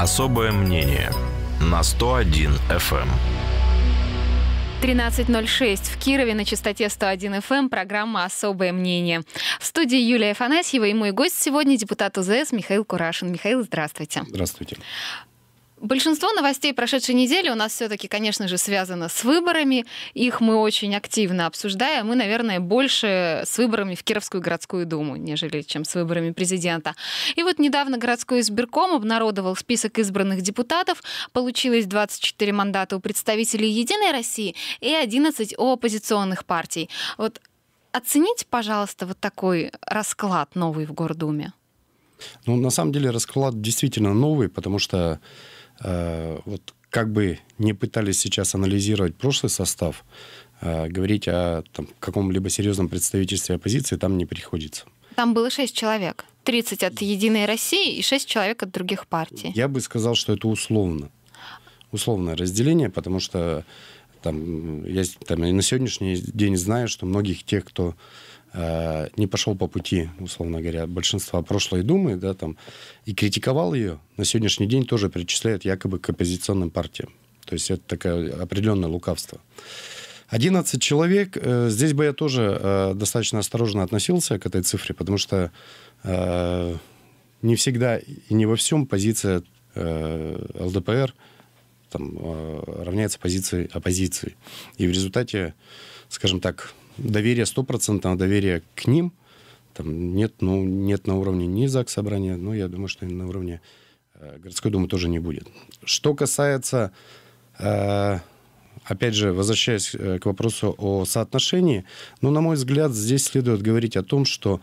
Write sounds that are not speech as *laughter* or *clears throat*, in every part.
Особое мнение на 101 FM. 13.06 в Кирове на частоте 101 FM эм. программа «Особое мнение». В студии Юлия Афанасьева и мой гость сегодня депутат УЗС Михаил Курашин. Михаил, здравствуйте. Здравствуйте. Большинство новостей прошедшей недели у нас все-таки, конечно же, связано с выборами. Их мы очень активно обсуждаем. Мы, наверное, больше с выборами в Кировскую городскую думу, нежели чем с выборами президента. И вот недавно городской избирком обнародовал список избранных депутатов. Получилось 24 мандата у представителей «Единой России» и 11 у оппозиционных партий. Вот оцените, пожалуйста, вот такой расклад новый в Гордуме. Ну, на самом деле расклад действительно новый, потому что Э, вот как бы не пытались сейчас анализировать прошлый состав, э, говорить о там, каком-либо серьезном представительстве оппозиции там не приходится. Там было шесть человек. 30 от «Единой России» и 6 человек от других партий. Я бы сказал, что это условно. Условное разделение, потому что там, я там, на сегодняшний день знаю, что многих тех, кто Э, не пошел по пути, условно говоря, большинства прошлой Думы, да, там, и критиковал ее, на сегодняшний день тоже причисляет якобы к оппозиционным партиям. То есть это такое определенное лукавство. 11 человек. Э, здесь бы я тоже э, достаточно осторожно относился к этой цифре, потому что не всегда и не во всем позиция ЛДПР там, равняется позиции оппозиции. И в результате, скажем так, доверие 100%, а доверия к ним там нет, ну, нет на уровне ни ЗАГС собрания, но я думаю, что и на уровне э, городской думы тоже не будет. Что касается, э, опять же, возвращаясь э, к вопросу о соотношении, ну, на мой взгляд, здесь следует говорить о том, что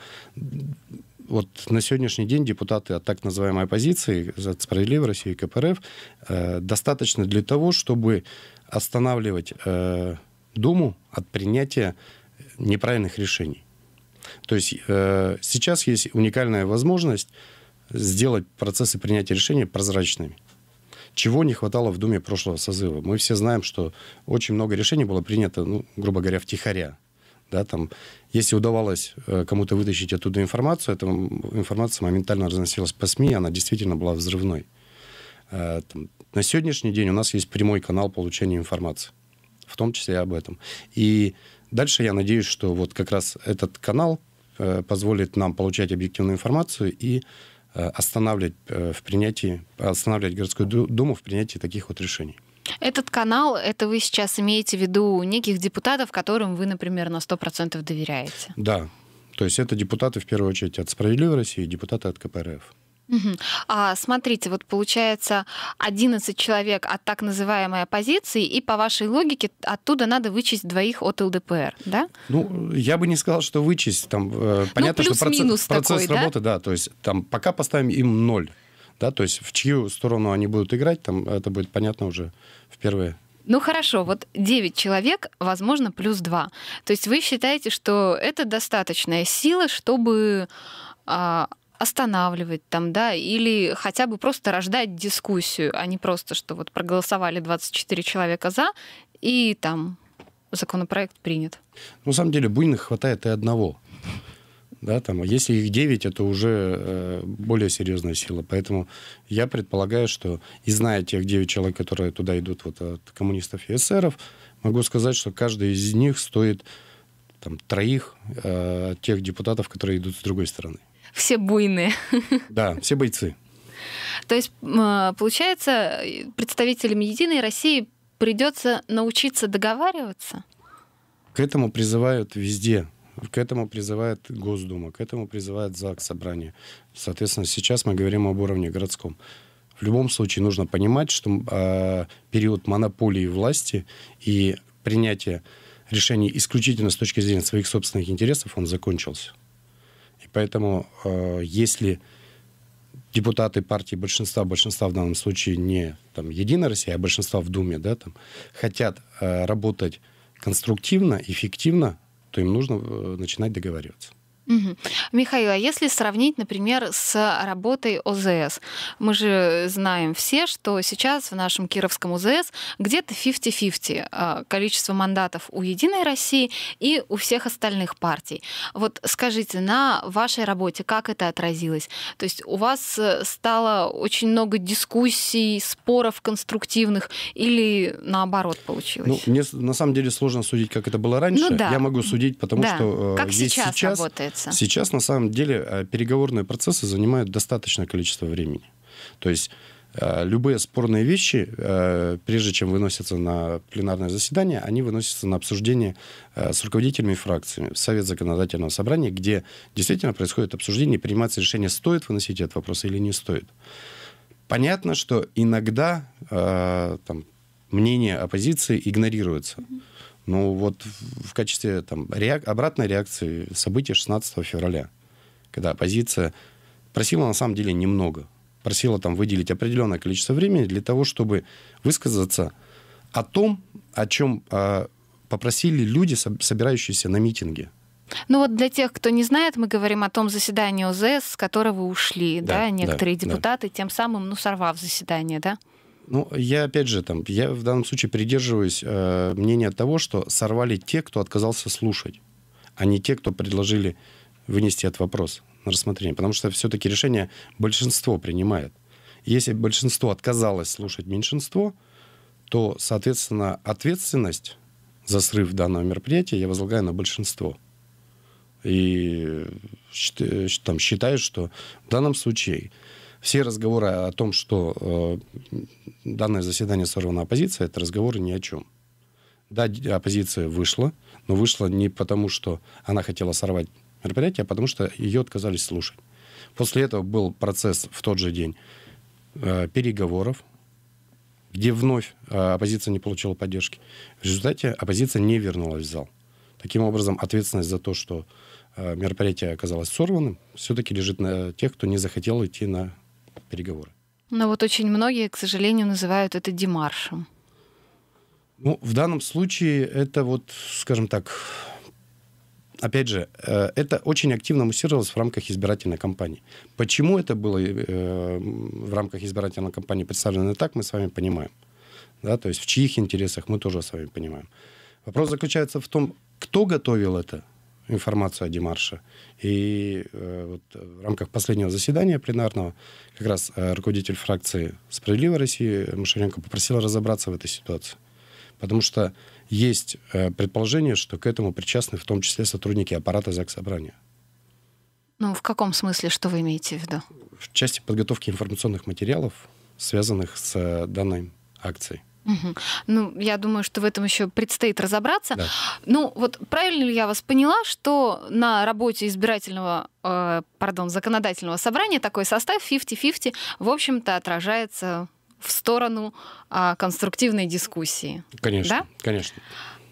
вот на сегодняшний день депутаты от так называемой оппозиции, от «Справедливой России» и КПРФ, э, достаточно для того, чтобы останавливать э, Думу от принятия неправильных решений. То есть э, сейчас есть уникальная возможность сделать процессы принятия решений прозрачными. Чего не хватало в Думе прошлого созыва? Мы все знаем, что очень много решений было принято, ну, грубо говоря, втихаря. Да, там, если удавалось э, кому-то вытащить оттуда информацию, эта информация моментально разносилась по СМИ, она действительно была взрывной. Э, там, на сегодняшний день у нас есть прямой канал получения информации, в том числе и об этом. И Дальше я надеюсь, что вот как раз этот канал э, позволит нам получать объективную информацию и э, останавливать э, в принятии, останавливать городскую думу в принятии таких вот решений. Этот канал, это вы сейчас имеете в виду неких депутатов, которым вы, например, на 100% доверяете? Да. То есть это депутаты, в первую очередь, от «Справедливой России» и депутаты от КПРФ. А, смотрите, вот получается 11 человек от так называемой оппозиции, и по вашей логике оттуда надо вычесть двоих от ЛДПР, да? Ну, я бы не сказал, что вычесть. Там, э, ну, понятно, что процесс, процесс такой, работы, да? да, то есть там пока поставим им ноль, да, то есть в чью сторону они будут играть, там это будет понятно уже в первые ну хорошо, вот 9 человек, возможно, плюс 2. То есть вы считаете, что это достаточная сила, чтобы а, останавливать там, да, или хотя бы просто рождать дискуссию, а не просто, что вот проголосовали 24 человека за, и там законопроект принят. Ну, на самом деле буйных хватает и одного. Да, там, а если их 9, это уже э, более серьезная сила. Поэтому я предполагаю, что, и зная тех 9 человек, которые туда идут вот, от коммунистов и эсеров, могу сказать, что каждый из них стоит там, троих э, тех депутатов, которые идут с другой стороны. Все буйные. Да, все бойцы. То есть, а, получается, представителям Единой России придется научиться договариваться? К этому призывают везде. К этому призывает Госдума, к этому призывает ЗАГС собрание. Соответственно, сейчас мы говорим об уровне городском. В любом случае нужно понимать, что э, период монополии власти и принятия решений исключительно с точки зрения своих собственных интересов, он закончился. Поэтому э, если депутаты партии большинства, большинства в данном случае не там, Единая Россия, а большинства в Думе, да, там, хотят э, работать конструктивно, эффективно, то им нужно э, начинать договариваться. Угу. Михаил, а если сравнить, например, с работой ОЗС? Мы же знаем все, что сейчас в нашем Кировском ОЗС где-то 50-50 а, количество мандатов у «Единой России» и у всех остальных партий. Вот скажите, на вашей работе как это отразилось? То есть у вас э, стало очень много дискуссий, споров конструктивных или наоборот получилось? Ну, мне на самом деле сложно судить, как это было раньше. Ну, да. Я могу судить, потому да. что э, как сейчас, сейчас работает? решаться? Сейчас, на самом деле, э, переговорные процессы занимают достаточное количество времени. То есть э, любые спорные вещи, э, прежде чем выносятся на пленарное заседание, они выносятся на обсуждение с руководителями фракциями в Совет законодательного собрания, где действительно происходит обсуждение, принимается решение, стоит выносить этот вопрос или не стоит. Понятно, что иногда там, мнение оппозиции игнорируется. Mm-hmm ну вот в качестве там, реак... обратной реакции события 16 февраля, когда оппозиция просила на самом деле немного, просила там выделить определенное количество времени для того, чтобы высказаться о том, о чем э, попросили люди, собирающиеся на митинге. Ну вот для тех, кто не знает, мы говорим о том заседании ОЗС, с которого ушли да, да, некоторые да, депутаты, да. тем самым ну, сорвав заседание, да? Ну, я опять же там, я в данном случае придерживаюсь э, мнения того, что сорвали те, кто отказался слушать, а не те, кто предложили вынести этот вопрос на рассмотрение. Потому что все-таки решение большинство принимает. Если большинство отказалось слушать меньшинство, то, соответственно, ответственность за срыв данного мероприятия я возлагаю на большинство. И э, там считаю, что в данном случае все разговоры о том, что э, данное заседание сорвана оппозиция, это разговоры ни о чем. Да, оппозиция вышла, но вышла не потому, что она хотела сорвать мероприятие, а потому что ее отказались слушать. После этого был процесс в тот же день э, переговоров, где вновь э, оппозиция не получила поддержки. В результате оппозиция не вернулась в зал. Таким образом, ответственность за то, что э, мероприятие оказалось сорванным, все-таки лежит на тех, кто не захотел идти на переговоры. Но вот очень многие, к сожалению, называют это демаршем. Ну, в данном случае это вот, скажем так, опять же, э, это очень активно муссировалось в рамках избирательной кампании. Почему это было э, в рамках избирательной кампании представлено так, мы с вами понимаем. Да, то есть в чьих интересах мы тоже с вами понимаем. Вопрос заключается в том, кто готовил это, информацию о Демарше. И э, вот в рамках последнего заседания пленарного как раз э, руководитель фракции «Справедливой России» Мушаренко попросила разобраться в этой ситуации. Потому что есть э, предположение, что к этому причастны в том числе сотрудники аппарата ЗАГС Собрания. Ну, в каком смысле, что вы имеете в виду? В части подготовки информационных материалов, связанных с данной акцией. Угу. Ну, я думаю, что в этом еще предстоит разобраться. Да. Ну, вот правильно ли я вас поняла, что на работе избирательного, э, пардон, законодательного собрания такой состав 50-50, в общем-то, отражается в сторону э, конструктивной дискуссии. Конечно, да? конечно.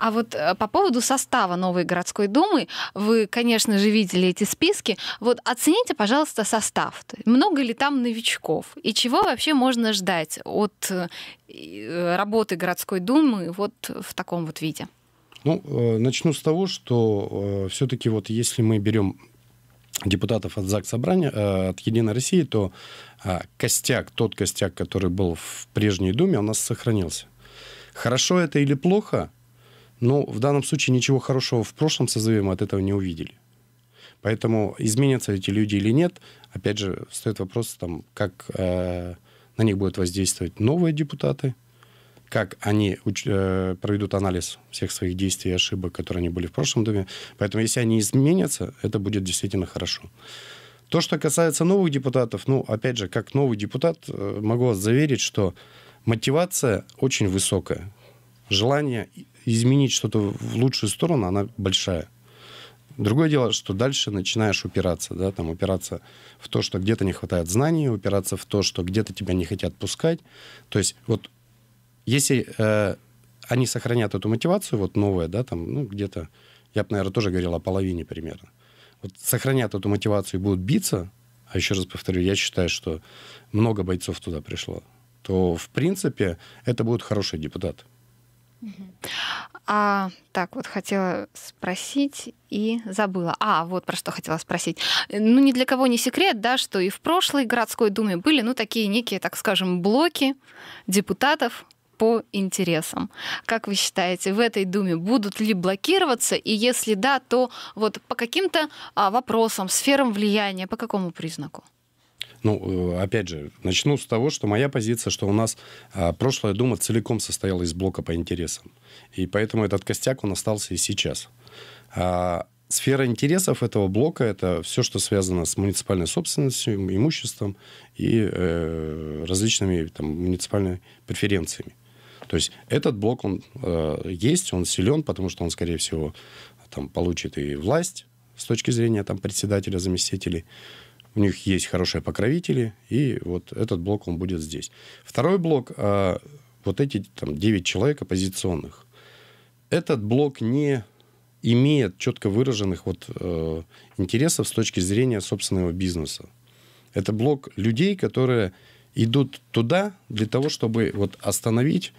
А вот э, по поводу состава новой городской думы, вы, конечно же, видели эти списки. Вот оцените, пожалуйста, состав. Много ли там новичков? И чего вообще можно ждать от э, э, работы городской думы вот в таком вот виде? Ну, начну с того, что все-таки вот если мы берем депутатов от ЗАГС собрания, от Единой России, то костяк, тот костяк, который был в прежней Думе, у нас сохранился. Хорошо это или плохо – но в данном случае ничего хорошего в прошлом созыве мы от этого не увидели. Поэтому изменятся эти люди или нет, опять же, стоит вопрос, там, как э, на них будут воздействовать новые депутаты, как они э, проведут анализ всех своих действий и ошибок, которые они были в прошлом доме. Поэтому если они изменятся, это будет действительно хорошо. То, что касается новых депутатов, ну, опять же, как новый депутат, э, могу вас заверить, что мотивация очень высокая. Желание изменить что-то в лучшую сторону, она большая. Другое дело, что дальше начинаешь упираться, да, там упираться в то, что где-то не хватает знаний, упираться в то, что где-то тебя не хотят пускать. То есть вот если э, они сохранят эту мотивацию, вот новая, да, там, ну, где-то, я бы, наверное, тоже говорил о половине примерно. Вот сохранят эту мотивацию и будут биться, а еще раз повторю, я считаю, что много бойцов туда пришло, то, в принципе, это будут хорошие депутаты. А так вот хотела спросить и забыла. А, вот про что хотела спросить. Ну, ни для кого не секрет, да, что и в прошлой городской думе были, ну, такие некие, так скажем, блоки депутатов по интересам. Как вы считаете, в этой думе будут ли блокироваться? И если да, то вот по каким-то а, вопросам, сферам влияния, по какому признаку? Ну, э, опять же, начну с того, что моя позиция, что у нас а, прошлая дума целиком состояла из блока по интересам. И поэтому этот костяк, он остался и сейчас. А, сфера интересов этого блока – это все, что связано с муниципальной собственностью, имуществом и э, различными там, муниципальными преференциями. То есть этот блок, он э, есть, он силен, потому что он, скорее всего, там, получит и власть с точки зрения там, председателя, заместителей, у них есть хорошие покровители, и вот этот блок он будет здесь. Второй блок, а, вот эти там 9 человек оппозиционных, этот блок не имеет четко выраженных вот, э, интересов с точки зрения собственного бизнеса. Это блок людей, которые идут туда для того, чтобы вот остановить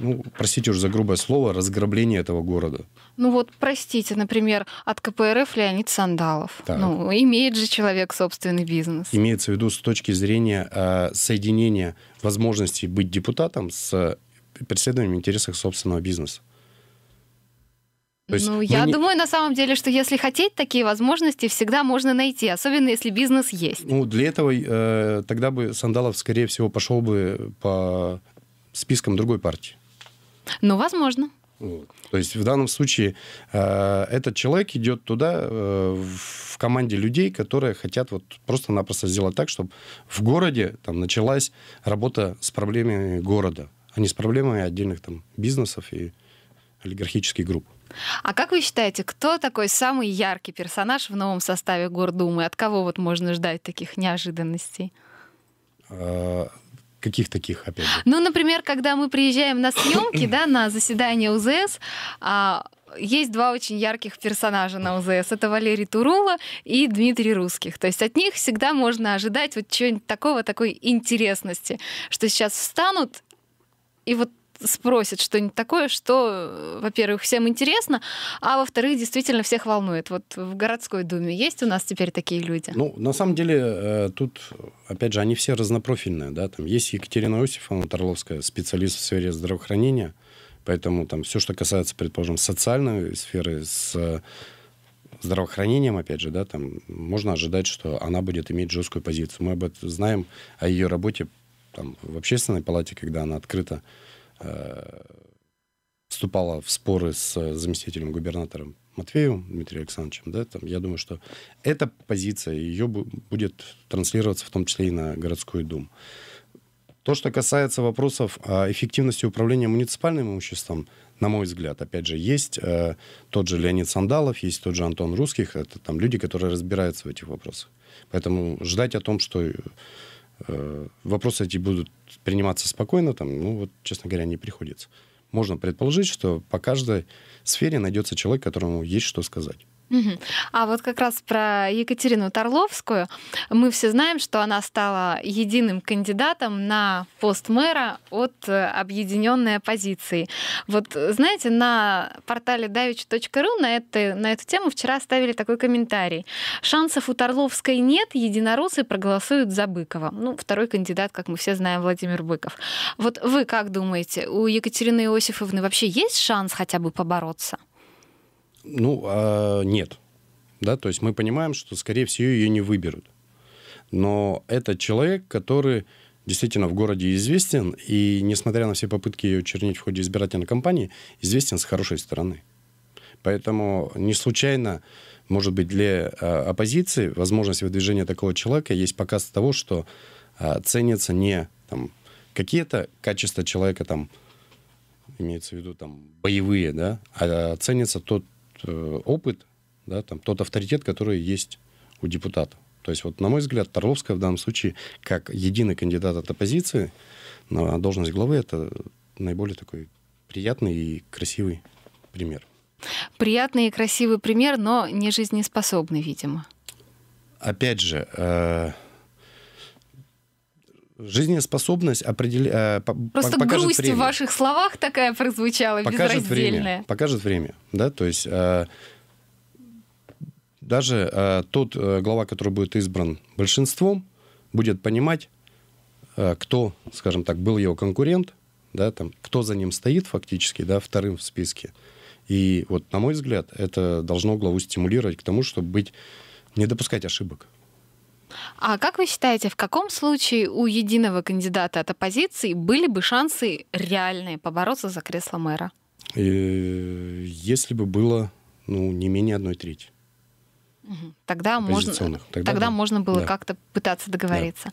ну, простите уж за грубое слово, разграбление этого города. Ну вот, простите, например, от КПРФ Леонид Сандалов. Так. Ну, имеет же человек собственный бизнес. Имеется в виду с точки зрения э, соединения возможности быть депутатом с преследованием интересов собственного бизнеса. есть ну, я не... думаю, на самом деле, что если хотеть, такие возможности всегда можно найти, особенно если бизнес есть. Ну, для этого э, тогда бы Сандалов, скорее всего, пошел бы по спискам другой партии. Ну, возможно. То есть в данном случае э, этот человек идет туда э, в команде людей, которые хотят вот просто-напросто сделать так, чтобы в городе там началась работа с проблемами города, а не с проблемами отдельных там бизнесов и олигархических групп. А как вы считаете, кто такой самый яркий персонаж в новом составе Гордумы? От кого вот можно ждать таких неожиданностей? Э, Каких таких, опять же? Ну, например, когда мы приезжаем на съемки, *clears throat* да, на заседание УЗС, а, есть два очень ярких персонажа на УЗС. Это Валерий Турула и Дмитрий Русских. То есть от них всегда можно ожидать вот чего-нибудь такого, такой интересности, что сейчас встанут и вот спросит что-нибудь такое, что, э, во-первых, всем интересно, а во-вторых, действительно всех волнует. Вот в городской думе есть у нас теперь такие люди? Ну, на самом деле, э, тут, опять же, они все разнопрофильные, да, там есть Екатерина Иосифовна Торловская, специалист в сфере здравоохранения, поэтому там все, что касается, предположим, социальной сферы, с э, здравоохранением, опять же, да, там можно ожидать, что она будет иметь жесткую позицию. Мы об этом знаем, о ее работе там, в общественной палате, когда она открыта. Э, вступала в споры с э, заместителем губернатора Матвеевым Дмитрием Александровичем, да, там, я думаю, что эта позиция, ее будет транслироваться в том числе и на городскую думу. То, что касается вопросов о эффективности управления муниципальным имуществом, на мой взгляд, опять же, есть э, тот же Леонид Сандалов, есть тот же Антон Русских, это там люди, которые разбираются в этих вопросах. Поэтому ждать о том, что Э, вопросы эти будут приниматься спокойно, там, ну вот, честно говоря, не приходится. Можно предположить, что по каждой сфере найдется человек, которому есть что сказать. А вот как раз про Екатерину Тарловскую Мы все знаем, что она стала единым кандидатом на пост мэра от э, объединенной оппозиции. Вот знаете, на портале davich.ru на, это, на эту тему вчера оставили такой комментарий. Шансов у Тарловской нет, единороссы проголосуют за Быкова. Ну, второй кандидат, как мы все знаем, Владимир Быков. Вот вы как думаете, у Екатерины Иосифовны вообще есть шанс хотя бы побороться? Ну, а нет. Да, то есть мы понимаем, что, скорее всего, ее не выберут. Но это человек, который действительно в городе известен, и, несмотря на все попытки ее чернить в ходе избирательной кампании, известен с хорошей стороны. Поэтому не случайно, может быть, для а, оппозиции возможность выдвижения такого человека есть показ того, что а, ценятся не там, какие-то качества человека, там, имеется в виду там, боевые, да, а ценится тот Э, опыт, да, там, тот авторитет, который есть у депутата. То есть, вот, на мой взгляд, Тарловская в данном случае, как единый кандидат от оппозиции на должность главы, это наиболее такой приятный и красивый пример. Приятный и красивый пример, но не жизнеспособный, видимо. Опять же, э, жизнеспособность определя... Э, Просто покажет грусть время. в ваших словах такая прозвучала покажет безраздельная. Время, покажет время, да, то есть э, даже э, тот э, глава, который будет избран большинством, будет понимать, э, кто, скажем так, был его конкурент, да, там, кто за ним стоит фактически, да, вторым в списке. И вот, на мой взгляд, это должно главу стимулировать к тому, чтобы быть, не допускать ошибок. А как вы считаете, в каком случае у единого кандидата от оппозиции были бы шансы реальные побороться за кресло мэра? Э, если бы было ну, не менее одной трети. Тогда можно, тогда, тогда да. можно было да. как-то пытаться договориться. Да.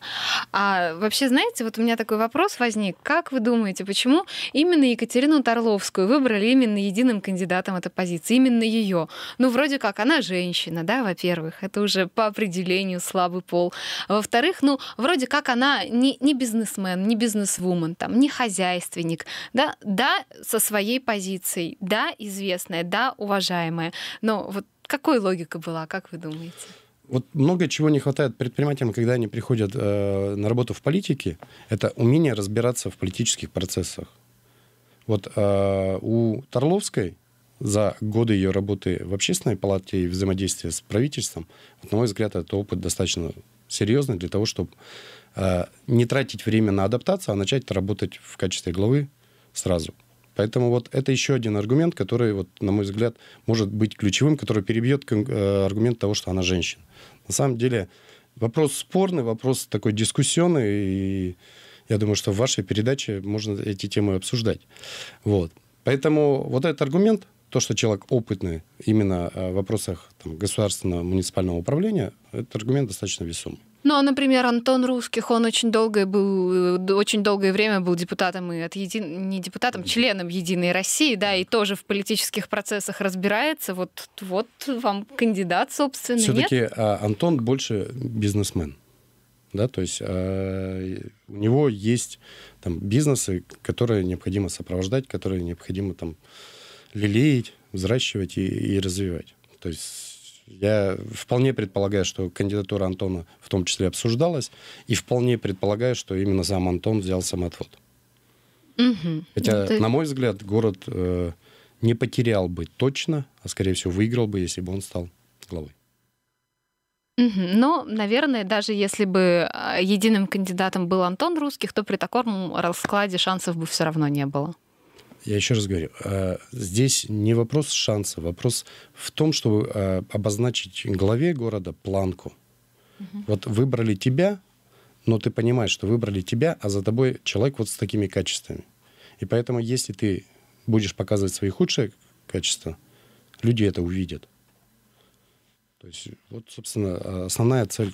А вообще, знаете, вот у меня такой вопрос возник. Как вы думаете, почему именно Екатерину Торловскую выбрали именно единым кандидатом этой позиции, именно ее? Ну, вроде как, она женщина, да, во-первых, это уже по определению слабый пол. Во-вторых, ну, вроде как она не, не бизнесмен, не бизнесвумен, там, не хозяйственник, да, да, со своей позицией, да, известная, да, уважаемая, но вот какой логика была, как вы думаете? Вот много чего не хватает предпринимателям, когда они приходят э, на работу в политике, это умение разбираться в политических процессах. Вот э, у Торловской за годы ее работы в общественной палате и взаимодействия с правительством, вот, на мой взгляд, это опыт достаточно серьезный для того, чтобы э, не тратить время на адаптацию, а начать работать в качестве главы сразу. Поэтому вот это еще один аргумент, который, вот, на мой взгляд, может быть ключевым, который перебьет э, аргумент того, что она женщина. На самом деле вопрос спорный, вопрос такой дискуссионный, и я думаю, что в вашей передаче можно эти темы обсуждать. Вот. Поэтому вот этот аргумент, то, что человек опытный именно э, в вопросах там, государственного муниципального управления, этот аргумент достаточно весомый. Ну, а, например, Антон Русских, он очень долгое, был, э, очень долгое время был депутатом и от еди... не депутатом, членом Единой России, да, и тоже в политических процессах разбирается. Вот, вот вам кандидат, собственно. Все-таки а, Антон больше бизнесмен да, то есть э, у него есть там бизнесы, которые необходимо сопровождать, которые необходимо там лелеять, взращивать и, и развивать. То есть я вполне предполагаю, что кандидатура Антона в том числе обсуждалась, и вполне предполагаю, что именно сам Антон взял самоотвод. Угу. Хотя, Это... Ну, на мой взгляд, город э, не потерял бы точно, а, скорее всего, выиграл бы, если бы он стал главой. Но, наверное, даже если бы а, единым кандидатом был Антон Русских, то при таком раскладе шансов бы все равно не было. Я еще раз говорю, э, здесь не вопрос шанса, вопрос в том, чтобы э, обозначить главе города планку. Угу. Вот выбрали тебя, но ты понимаешь, что выбрали тебя, а за тобой человек вот с такими качествами. И поэтому, если ты будешь показывать свои худшие качества, люди это увидят. То есть, вот, собственно, э, основная цель,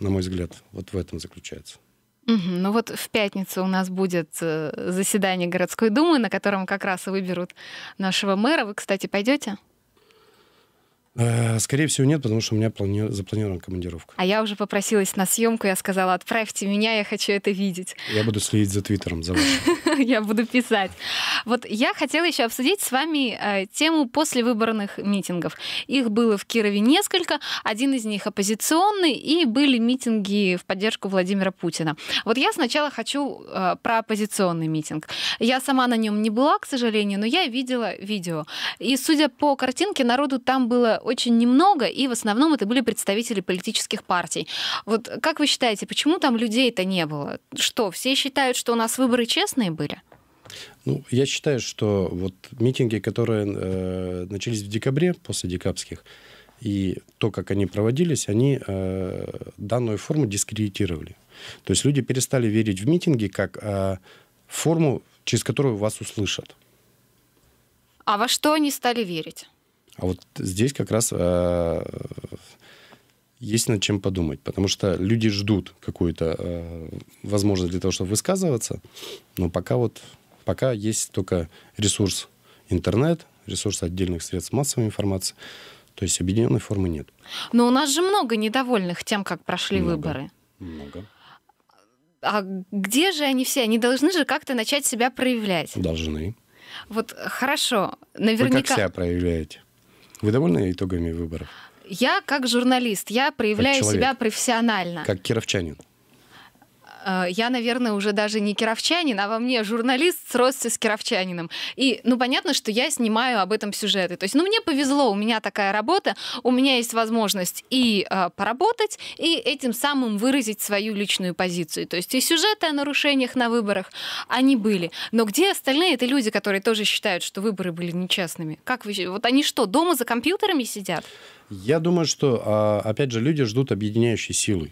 на мой взгляд, вот в этом заключается. Ну вот в пятницу у нас будет э, заседание городской думы, на котором как раз и выберут нашего мэра. Вы, кстати, пойдете? Э, скорее всего, нет, потому что у меня плани... запланирована командировка. А я уже попросилась на съемку, я сказала, отправьте меня, я хочу это видеть. Я буду следить за твиттером, за вашим. *laughs* Я буду писать. Вот я хотела еще обсудить с вами э, тему послевыборных митингов. Их было в Кирове несколько, один из них оппозиционный, и были митинги в поддержку Владимира Путина. Вот я сначала хочу э, про оппозиционный митинг. Я сама на нем не была, к сожалению, но я видела видео. И, судя по картинке, народу там было очень немного, и в основном это были представители политических партий. Вот как вы считаете, почему там людей-то не было? Что, все считают, что у нас выборы честные были? Ну, я считаю, что вот митинги, которые э, начались в декабре после декабрьских, и то, как они проводились, они э, данную форму дискредитировали. То есть люди перестали верить в митинги как э, форму, через которую вас услышат. А во что они стали верить? А вот здесь как раз э, есть над чем подумать, потому что люди ждут какую-то э, возможность для того, чтобы высказываться, но пока вот пока есть только ресурс интернет, ресурс отдельных средств массовой информации, то есть объединенной формы нет. Но у нас же много недовольных тем, как прошли много, выборы. Много. А где же они все? Они должны же как-то начать себя проявлять. Должны. Вот хорошо, наверняка. Вы как себя проявляете? Вы довольны итогами выборов? Я как журналист, я проявляю как себя профессионально. Как кировчанин. Э, я, наверное, уже даже не кировчанин, а во мне журналист сросся с кировчанином. И, ну, понятно, что я снимаю об этом сюжеты. То есть, ну, мне повезло, у меня такая работа, у меня есть возможность и э, поработать, и этим самым выразить свою личную позицию. То есть и сюжеты о нарушениях на выборах, они были. Но где остальные это люди, которые тоже считают, что выборы были нечестными? Как вы... Вот они что, дома за компьютерами сидят? Я думаю, что, а, опять же, люди ждут объединяющей силы.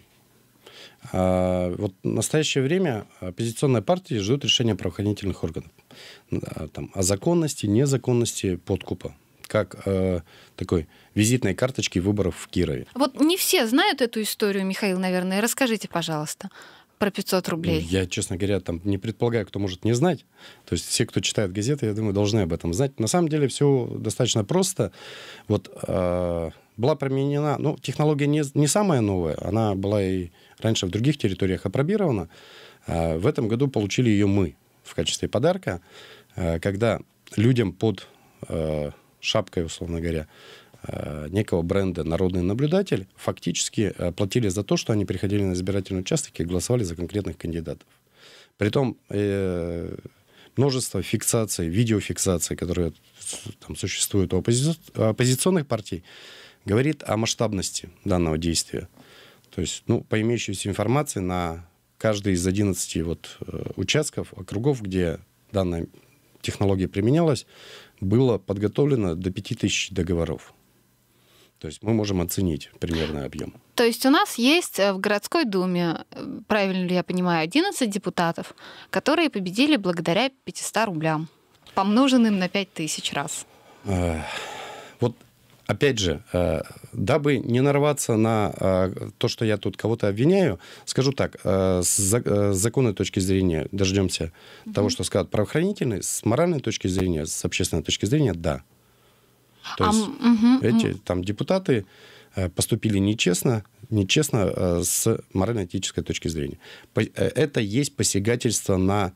А, вот в настоящее время оппозиционные партии ждут решения правоохранительных органов а, там, о законности, незаконности подкупа как э, такой визитной карточки выборов в Кирове. Вот не все знают эту историю, Михаил, наверное. Расскажите, пожалуйста про 500 ну, рублей. Я, честно говоря, там не предполагаю, кто может не знать. То есть все, кто читает газеты, я думаю, должны об этом знать. На самом деле все достаточно просто. Вот э, была применена, ну, технология не, не самая новая, она была и раньше в других территориях опробирована. В этом году получили ее мы в качестве подарка, а, когда людям под а, шапкой, условно говоря, а, некого бренда «Народный наблюдатель» фактически платили за то, что они приходили на избирательные участки и голосовали за конкретных кандидатов. Притом э, множество фиксаций, видеофиксаций, которые там существуют у оппози... оппозиционных партий, говорит о масштабности данного действия. То есть, ну, по имеющейся информации, на каждый из 11 вот, э, участков, округов, где данная технология применялась, было подготовлено до 5000 договоров. То есть мы можем оценить примерный объем. То есть у нас есть э, в городской думе, э, правильно ли я понимаю, 11 депутатов, которые победили благодаря 500 рублям, помноженным на 5000 раз опять же, э, дабы не нарваться на э, то, что я тут кого-то обвиняю, скажу так, э, с законной точки зрения дождемся угу. того, что скажут правоохранительные, с моральной точки зрения, с общественной точки зрения, да. То а, есть угу, эти угу. там депутаты поступили нечестно, нечестно с морально-этической точки зрения. Это есть посягательство на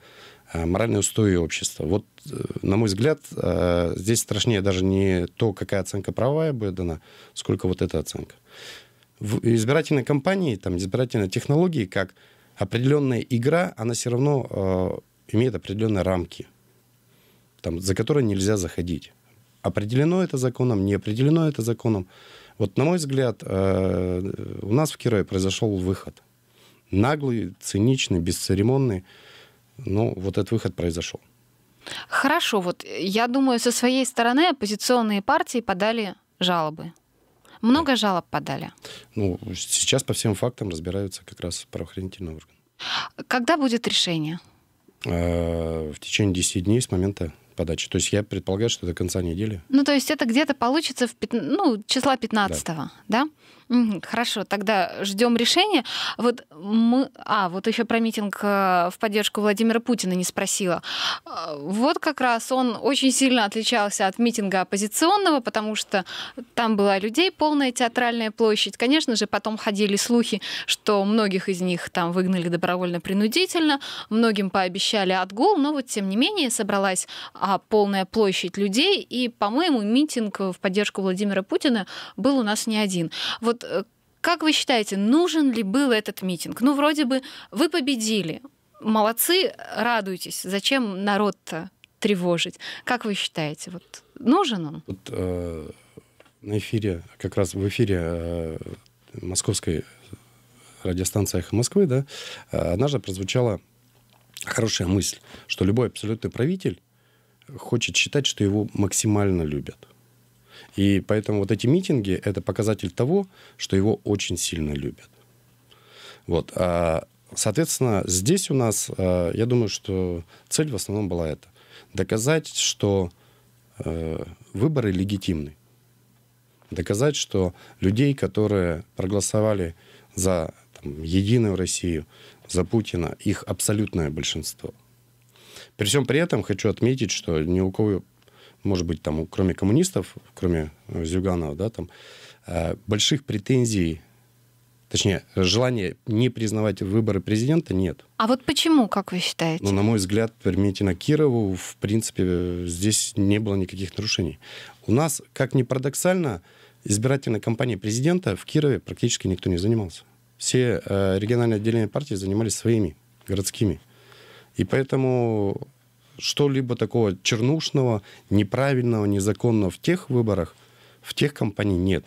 Э, моральные устои общества. Вот, э, на мой взгляд, э, здесь страшнее даже не то, какая оценка правовая будет дана, сколько вот эта оценка. В избирательной кампании, там, избирательной технологии, как определенная игра, она все равно имеет определенные рамки, там, за которые нельзя заходить. Определено это законом, не определено это законом. Вот, на мой взгляд, у нас в Кирове произошел выход. Наглый, циничный, бесцеремонный. Ну вот этот выход произошел. Хорошо, вот я думаю, со своей стороны оппозиционные партии подали жалобы. Много да. жалоб подали? Ну, сейчас по всем фактам разбираются как раз правоохранительные органы. Когда будет решение? Э, в течение 10 дней с момента подачи. То есть я предполагаю, что до конца недели. Ну, то есть это где-то получится в, ну, числа 15 да? да? Хорошо, тогда ждем решения. Вот мы... А, вот еще про митинг э, в поддержку Владимира Путина не спросила. А, вот как раз он очень сильно отличался от митинга оппозиционного, потому что там была людей полная театральная площадь. Конечно же, потом ходили слухи, что многих из них там выгнали добровольно-принудительно, многим пообещали отгул, но вот тем не менее собралась а, полная площадь людей, и, по-моему, митинг в поддержку Владимира Путина был у нас не один. Вот вот э, как вы считаете, нужен ли был этот митинг? Ну, вроде бы вы победили. Молодцы, радуйтесь. Зачем народ-то тревожить? Как вы считаете, вот нужен он? Вот, э, на эфире, как раз в эфире э, московской радиостанции «Эхо Москвы», да, э, однажды прозвучала хорошая мысль, что любой абсолютный правитель хочет считать, что его максимально любят. И поэтому вот эти митинги — это показатель того, что его очень сильно любят. Вот. А, соответственно, здесь у нас, а, я думаю, что цель в основном была эта. Доказать, что э, выборы легитимны. Доказать, что людей, которые проголосовали за там, Единую Россию, за Путина, их абсолютное большинство. При всем при этом хочу отметить, что ни у кого может быть, там, кроме коммунистов, кроме э, Зюганова, да, там, э, больших претензий Точнее, желания не признавать выборы президента нет. А вот почему, как вы считаете? Ну, на мой взгляд, Пермитина Кирову, в принципе, здесь не было никаких нарушений. У нас, как ни парадоксально, избирательной кампанией президента в Кирове практически никто не занимался. Все э, региональные отделения партии занимались своими, городскими. И поэтому что-либо такого чернушного, неправильного, незаконного в тех выборах, в тех компаний нет.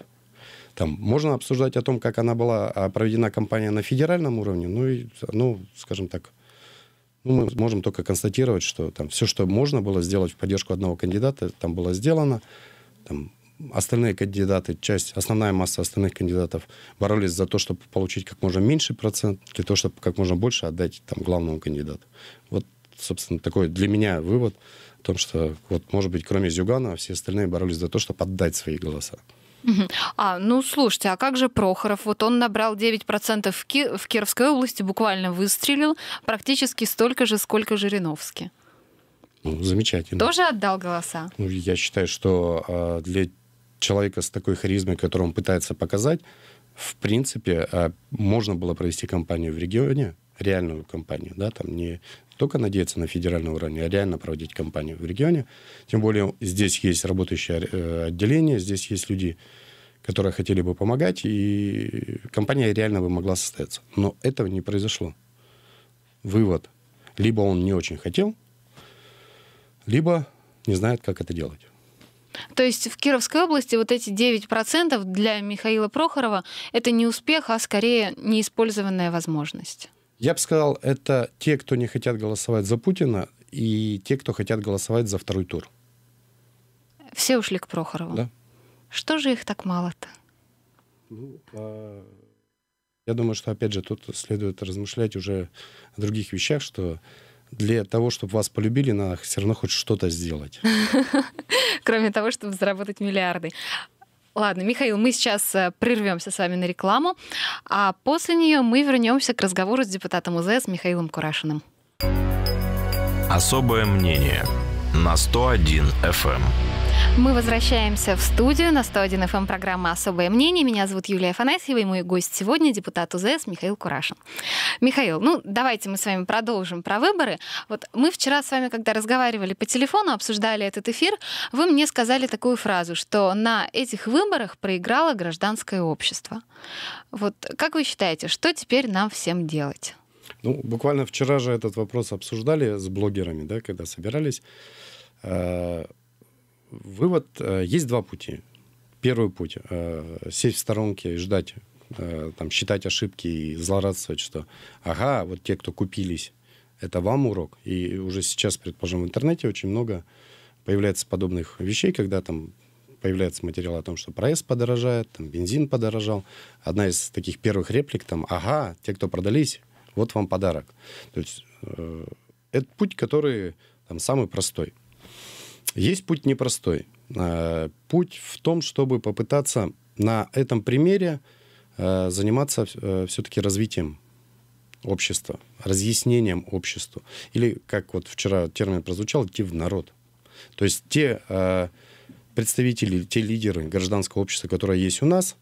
Там можно обсуждать о том, как она была а проведена кампания на федеральном уровне, ну и, ну, скажем так, ну, мы можем только констатировать, что там все, что можно было сделать в поддержку одного кандидата, там было сделано. Там остальные кандидаты, часть, основная масса остальных кандидатов боролись за то, чтобы получить как можно меньший процент, для того, чтобы как можно больше отдать там, главному кандидату. Вот собственно, такой для меня вывод о том, что вот, может быть, кроме Зюгана, все остальные боролись за то, чтобы отдать свои голоса. А, ну слушайте, а как же Прохоров? Вот он набрал 9% в, Ки- в Кировской области, буквально выстрелил практически столько же, сколько Жириновский. Ну, замечательно. Тоже отдал голоса? Ну, я считаю, что э, для человека с такой харизмой, которую он пытается показать, в принципе, э, можно было провести кампанию в регионе, реальную кампанию, да, там не только надеяться на федеральном уровне, а реально проводить кампанию в регионе. Тем более здесь есть работающее э, отделение, здесь есть люди, которые хотели бы помогать, и компания реально бы могла состояться. Но этого не произошло. Вывод. Либо он не очень хотел, либо не знает, как это делать. То есть в Кировской области вот эти 9% для Михаила Прохорова это не успех, а скорее неиспользованная возможность. Я бы сказал, это те, кто не хотят голосовать за Путина, и те, кто хотят голосовать за второй тур. Все ушли к Прохорову. Да. Что же их так мало-то? Ну, а... Я думаю, что, опять же, тут следует размышлять уже о других вещах, что для того, чтобы вас полюбили, надо все равно хоть что-то сделать. *laughs* Кроме того, чтобы заработать миллиарды. Ладно, Михаил, мы сейчас э, прервемся с вами на рекламу, а после нее мы вернемся к разговору с депутатом УЗС Михаилом Курашиным. Особое мнение на 101 FM. Мы возвращаемся в студию на 101 FM эм программа «Особое мнение». Меня зовут Юлия Афанасьева, и мой гость сегодня депутат УЗС Михаил Курашин. Михаил, ну давайте мы с вами продолжим про выборы. Вот мы вчера с вами, когда разговаривали по телефону, обсуждали этот эфир, вы мне сказали такую фразу, что на этих выборах проиграло гражданское общество. Вот как вы считаете, что теперь нам всем делать? Ну, буквально вчера же этот вопрос обсуждали с блогерами, да, когда собирались. Э, вывод, э, есть два пути. Первый путь э, — сесть в сторонке и ждать, э, там, считать ошибки и злорадствовать, что ага, вот те, кто купились, это вам урок. И уже сейчас, предположим, в интернете очень много появляется подобных вещей, когда там появляется материал о том, что проезд подорожает, там, бензин подорожал. Одна из таких первых реплик там, ага, те, кто продались, вот вам подарок. То есть э, это путь, который там, самый простой. Есть путь непростой. Э, путь в том, чтобы попытаться на этом примере э, заниматься э, все-таки развитием общества, разъяснением обществу. Или, как вот вчера термин прозвучал, идти в народ. То есть те представители, те лидеры гражданского общества, которые есть у нас,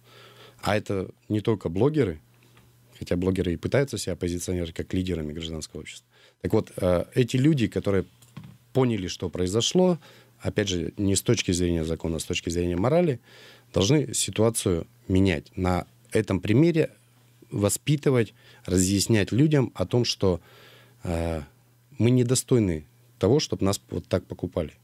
а это не только блогеры, хотя блогеры и пытаются себя позиционировать как лидерами гражданского общества. Так вот, эти люди, которые поняли, что произошло, опять же, не с точки зрения закона, а с точки зрения морали, должны ситуацию менять. На этом примере воспитывать, разъяснять людям о том, что э, мы недостойны того, чтобы нас вот так покупали.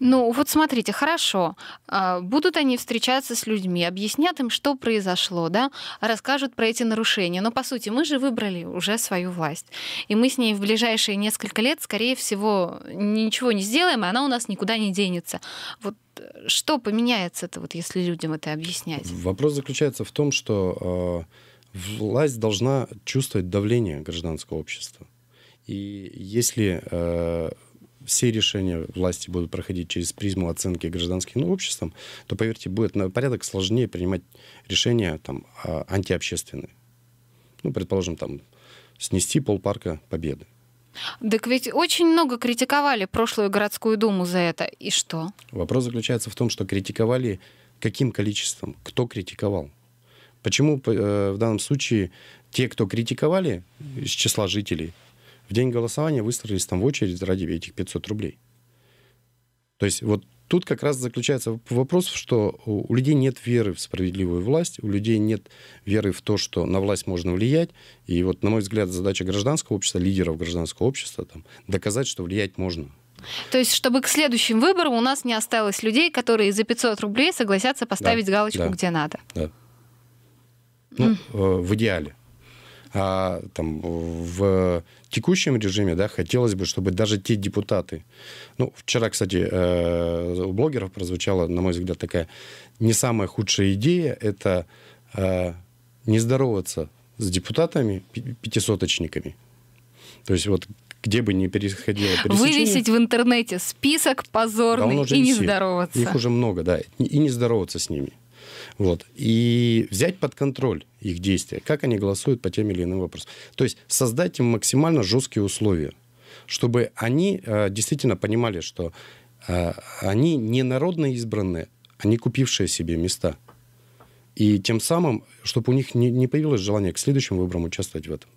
Ну, вот смотрите, хорошо. А, будут они встречаться с людьми, объяснят им, что произошло, да, расскажут про эти нарушения. Но, по сути, мы же выбрали уже свою власть. И мы с ней в ближайшие несколько лет, скорее всего, ничего не сделаем, и она у нас никуда не денется. Вот э, что поменяется-то, вот, если людям это объяснять? Вопрос заключается в том, что э, власть должна чувствовать давление гражданского общества. И если э, все решения власти будут проходить через призму оценки гражданским ну, обществом, то, поверьте, будет на порядок сложнее принимать решения там, а, антиобщественные. Ну, предположим, там, снести полпарка Победы. Так ведь очень много критиковали прошлую городскую думу за это. И что? Вопрос заключается в том, что критиковали каким количеством, кто критиковал. Почему э, в данном случае те, кто критиковали из числа жителей, в день голосования выстроились там в очередь ради этих 500 рублей. То есть вот тут как раз заключается вопрос, что у людей нет веры в справедливую власть, у людей нет веры в то, что на власть можно влиять. И вот, на мой взгляд, задача гражданского общества, лидеров гражданского общества, там, доказать, что влиять можно. То есть, чтобы к следующим выборам у нас не осталось людей, которые за 500 рублей согласятся поставить да, галочку да, где надо. Да. Ну, mm. в идеале. А там в текущем режиме, да, хотелось бы, чтобы даже те депутаты... Ну, вчера, кстати, э, у блогеров прозвучала, на мой взгляд, такая не самая худшая идея, это э, не здороваться с депутатами, пятисоточниками. То есть вот где бы ни переходило Вывесить в интернете список позорный да, и не висит. здороваться. Их уже много, да, и не здороваться с ними. Вот. И взять под контроль их действия, как они голосуют по тем или иным вопросам. То есть создать им максимально жесткие условия, чтобы они э, действительно понимали, что э, они не народно избранные, они а купившие себе места. И тем самым, чтобы у них не, не появилось желание к следующим выборам участвовать в этом.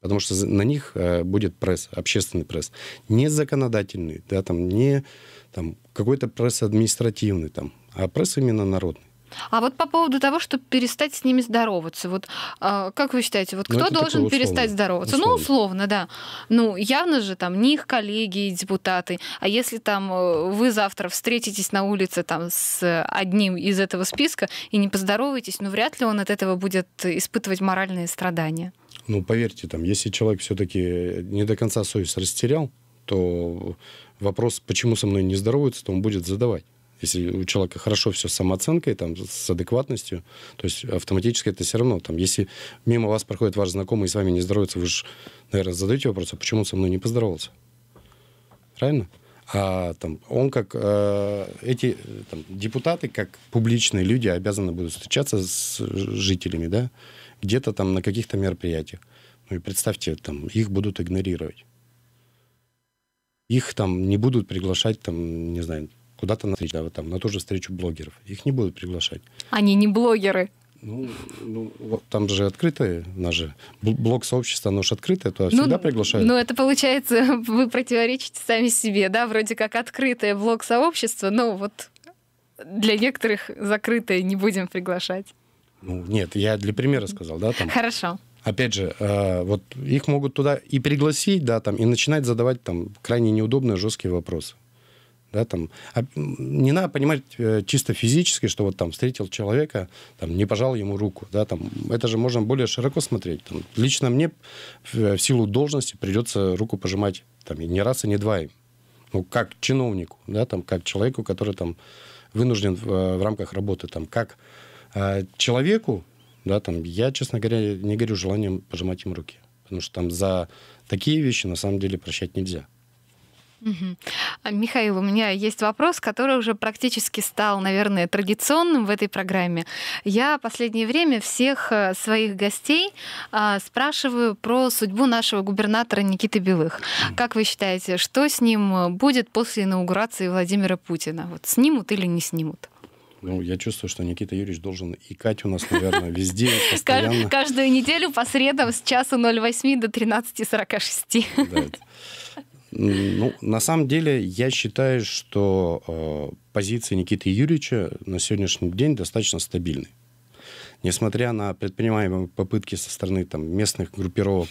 Потому что на них э, будет пресс, общественный пресс. Не законодательный, да, там, не там, какой-то пресс административный, там, а пресс именно народный. А вот по поводу того, чтобы перестать с ними здороваться, вот а, как вы считаете, вот ну, кто должен перестать здороваться? Ну, условно. Ну, условно, да. Ну, явно же там не их коллеги и депутаты. А если там э, вы завтра встретитесь на улице там с одним из этого списка и не поздороваетесь, ну, вряд ли он от этого будет испытывать моральные страдания. Ну, поверьте, там, если человек все-таки не до конца совесть растерял, то вопрос, почему со мной не здороваются, то он будет задавать. Если у человека хорошо все с самооценкой, там, с адекватностью, то есть автоматически это все равно. Там, если мимо вас проходит ваш знакомый и с вами не здоровается, вы же, наверное, задаете вопрос, а почему он со мной не поздоровался? Правильно? А там, он как э, эти там, депутаты, как публичные люди, обязаны будут встречаться с жителями, да, где-то там на каких-то мероприятиях. Ну и представьте, там их будут игнорировать. Их там не будут приглашать, там, не знаю, куда-то на, встречу, там, на ту же встречу блогеров. Их не будут приглашать. Они не блогеры. Ну, ну вот там же открытое, у нас же блок сообщества, оно же открытое, то ну, всегда приглашают. Ну, это получается, *laughs* вы противоречите сами себе, да, вроде как открытое блок сообщества, но вот для некоторых закрытое не будем приглашать. Ну, нет, я для примера сказал, да, там. Хорошо. Опять же, э, вот их могут туда и пригласить, да, там, и начинать задавать там крайне неудобные жесткие вопросы. Да, там, а, не надо понимать э, чисто физически, что вот там встретил человека, там, не пожал ему руку. Да, там, это же можно более широко смотреть. Там, лично мне в э, силу должности придется руку пожимать там, не раз, и не два. Ну, как чиновнику, да, там, как человеку, который там, вынужден в, э, в рамках работы. Там, как э, человеку, да, там, я, честно говоря, не горю желанием пожимать им руки. Потому что там за такие вещи на самом деле прощать нельзя. Угу. Михаил, у меня есть вопрос, который уже практически стал, наверное, традиционным в этой программе. Я последнее время всех э, своих гостей а, спрашиваю про судьбу нашего губернатора Никиты Белых. Как вы считаете, что с ним э, будет после инаугурации Владимира Путина? Вот снимут или не снимут? Ну, я чувствую, что Никита Юрьевич должен икать у нас, наверное, везде, *laughs* постоянно. Каждую неделю по средам с часа 08 до 13.46. Да, ну, на самом деле, я считаю, что э, позиция Никиты Юрьевича на сегодняшний день достаточно стабильны. Несмотря на предпринимаемые попытки со стороны там, местных группировок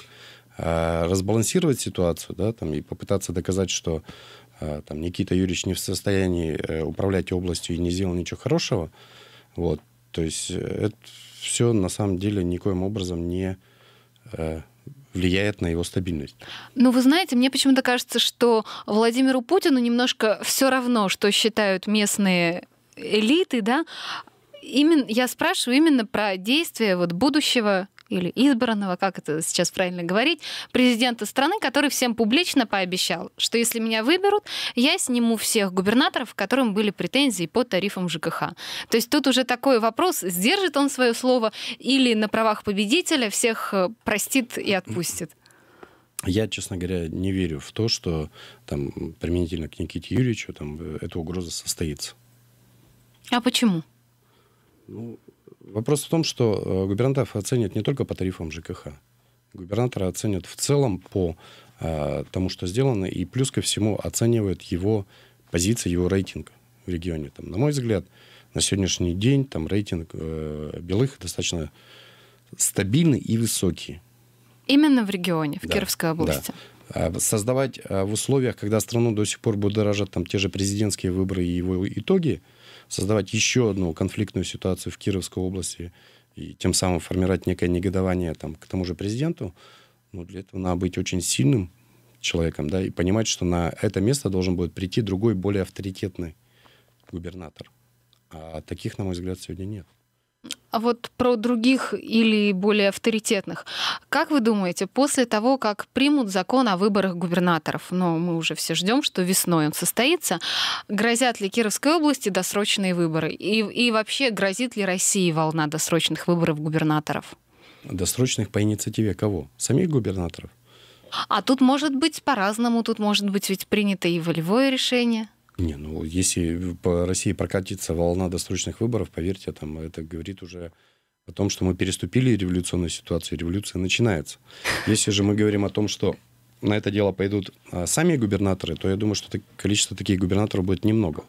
э, разбалансировать ситуацию да, там, и попытаться доказать, что э, там, Никита Юрьевич не в состоянии э, управлять областью и не сделал ничего хорошего, вот, то есть э, это все на самом деле никоим образом не э, влияет на его стабильность. Ну, вы знаете, мне почему-то кажется, что Владимиру Путину немножко все равно, что считают местные элиты, да, именно, я спрашиваю именно про действия вот будущего или избранного, как это сейчас правильно говорить, президента страны, который всем публично пообещал, что если меня выберут, я сниму всех губернаторов, которым были претензии по тарифам ЖКХ. То есть тут уже такой вопрос, сдержит он свое слово или на правах победителя всех э, простит и отпустит. Я, честно говоря, не верю в то, что там применительно к Никите Юрьевичу там э, эта угроза состоится. А почему? Ну, Вопрос в том, что э, губернатор оценит не только по тарифам ЖКХ. Губернатора оценит в целом по э, тому, что сделано, и плюс ко всему оценивает его позиция, его рейтинг в регионе. Там, на мой взгляд, на сегодняшний день там рейтинг э, белых достаточно стабильный и высокий. Именно в регионе, в да, Кировской области. Да. Создавать э, в условиях, когда страну до сих пор будут дорожать там те же президентские выборы и его итоги, э, создавать еще одну конфликтную ситуацию в Кировской области и тем самым формировать некое негодование там, к тому же президенту, но ну, для этого надо быть очень сильным человеком, да, и понимать, что на это место должен будет прийти другой, более авторитетный губернатор. А таких, на мой взгляд, сегодня нет. А вот про других или более авторитетных. Как вы думаете, после того, как примут закон о выборах губернаторов, но мы уже все ждем, что весной он состоится, грозят ли Кировской области досрочные выборы? И, и вообще грозит ли России волна досрочных выборов губернаторов? Досрочных по инициативе кого? Самих губернаторов? А тут может быть по-разному, тут может быть ведь принято и волевое решение. Не, ну если по России прокатится волна досрочных выборов, поверьте, там это говорит уже о том, что мы переступили революционную ситуацию, революция начинается. Если же мы говорим о том, что на это дело пойдут а, сами губернаторы, то я думаю, что количество таких губернаторов будет немного.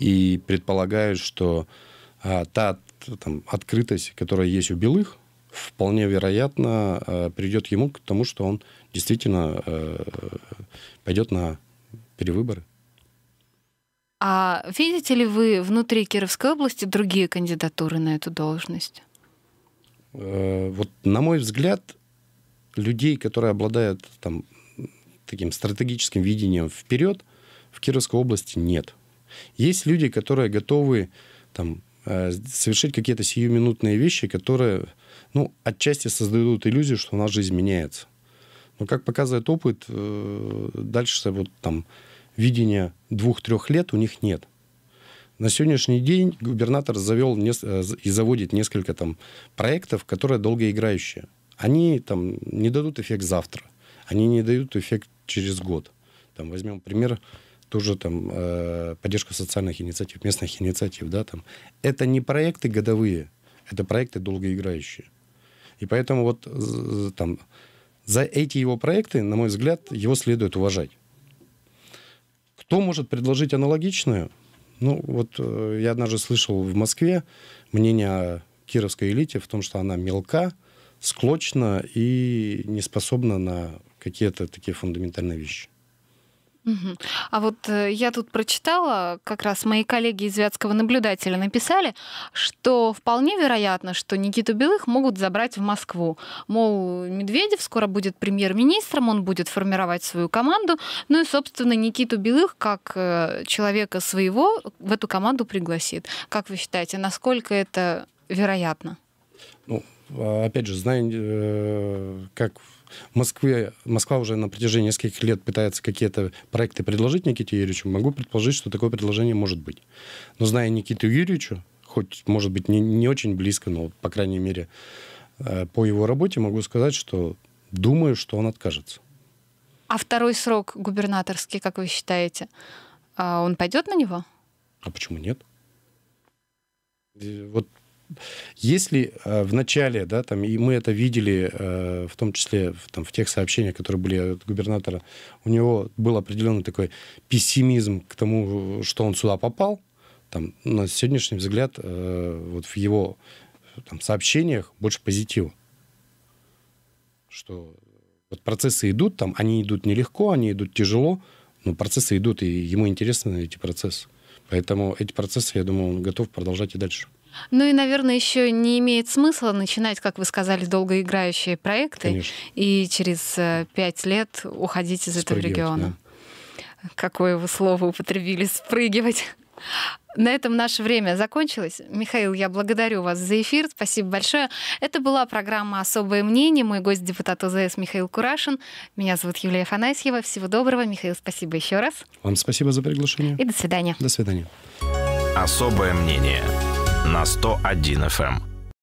И предполагаю, что а, та там, открытость, которая есть у белых, вполне вероятно а, придет ему к тому, что он действительно а, пойдет на перевыборы. А видите ли вы внутри Кировской области другие кандидатуры на эту должность? Э, вот, на мой взгляд, людей, которые обладают там, таким стратегическим видением вперед, в Кировской области нет. Есть люди, которые готовы там, э, совершить какие-то сиюминутные вещи, которые ну, отчасти создают иллюзию, что у нас жизнь меняется. Но, как показывает опыт, э, дальше вот там видения двух-трех лет у них нет. На сегодняшний день губернатор завел э, и заводит несколько там проектов, которые долгоиграющие. Они там не дадут эффект завтра, они не дают эффект через год. Там возьмем пример тоже там э, поддержка социальных инициатив, местных инициатив, да, там. Это не проекты годовые, это проекты долгоиграющие. И поэтому вот там за эти его проекты, на мой взгляд, его следует уважать. Кто может предложить аналогичную? Ну, вот э, я однажды слышал в Москве мнение о кировской элите в том, что она мелка, склочна и не способна на какие-то такие фундаментальные вещи. А вот э, я тут прочитала, как раз мои коллеги из «Вятского наблюдателя» написали, что вполне вероятно, что Никиту Белых могут забрать в Москву. Мол, Медведев скоро будет премьер-министром, он будет формировать свою команду. Ну и, собственно, Никиту Белых, как э, человека своего, в эту команду пригласит. Как вы считаете, насколько это вероятно? Ну, а, опять же, зная, э, как Москве, Москва уже на протяжении нескольких лет пытается какие-то проекты предложить Никите Юрьевичу, могу предположить, что такое предложение может быть. Но зная Никиту Юрьевичу, хоть, может быть, не, не очень близко, но, по крайней мере, э, по его работе могу сказать, что думаю, что он откажется. А второй срок губернаторский, как вы считаете, а он пойдет на него? А почему нет? Вот если э, в начале, да, там, и мы это видели, э, в том числе в, там, в тех сообщениях, которые были от губернатора, у него был определенный такой пессимизм к тому, что он сюда попал, там, на сегодняшний взгляд, э, вот в его там, сообщениях больше позитива. Что вот процессы идут, там, они идут нелегко, они идут тяжело, но процессы идут, и ему интересны эти процессы. Поэтому эти процессы, я думаю, он готов продолжать и дальше. Ну и, наверное, еще не имеет смысла начинать, как вы сказали, долгоиграющие проекты Конечно. и через э, пять лет уходить из этого региона. Да. Какое вы слово употребили? Спрыгивать. На этом наше время закончилось. Михаил, я благодарю вас за эфир. Спасибо большое. Это была программа «Особое мнение». Мой гость, депутат ОЗС Михаил Курашин. Меня зовут Юлия Афанасьева. Всего доброго. Михаил, спасибо еще раз. Вам спасибо за приглашение. И до свидания. До свидания. «Особое мнение» на 101 FM.